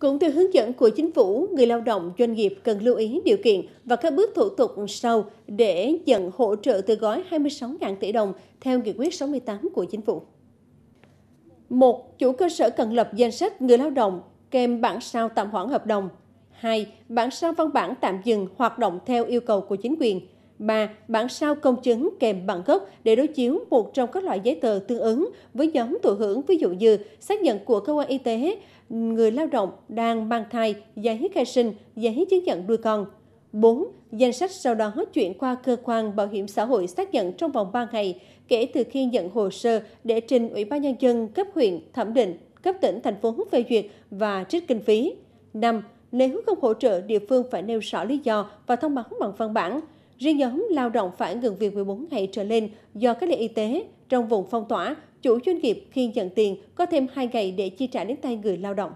Cũng theo hướng dẫn của chính phủ, người lao động doanh nghiệp cần lưu ý điều kiện và các bước thủ tục sau để nhận hỗ trợ từ gói 26.000 tỷ đồng theo nghị quyết 68 của chính phủ. Một, chủ cơ sở cần lập danh sách người lao động kèm bản sao tạm hoãn hợp đồng. 2. Bản sao văn bản tạm dừng hoạt động theo yêu cầu của chính quyền. 3. Bản sao công chứng kèm bản gốc để đối chiếu một trong các loại giấy tờ tương ứng với nhóm thụ hưởng, ví dụ như xác nhận của cơ quan y tế, người lao động đang mang thai, giấy khai sinh, giấy chứng nhận nuôi con. 4. Danh sách sau đó chuyển qua cơ quan bảo hiểm xã hội xác nhận trong vòng 3 ngày kể từ khi nhận hồ sơ để trình Ủy ban Nhân dân cấp huyện thẩm định, cấp tỉnh, thành phố phê duyệt và trích kinh phí. 5. Nếu không hỗ trợ, địa phương phải nêu rõ lý do và thông báo bằng văn bản. Riêng nhóm lao động phải ngừng việc 14 ngày trở lên do cách ly y tế trong vùng phong tỏa, chủ doanh nghiệp khi nhận tiền có thêm 2 ngày để chi trả đến tay người lao động.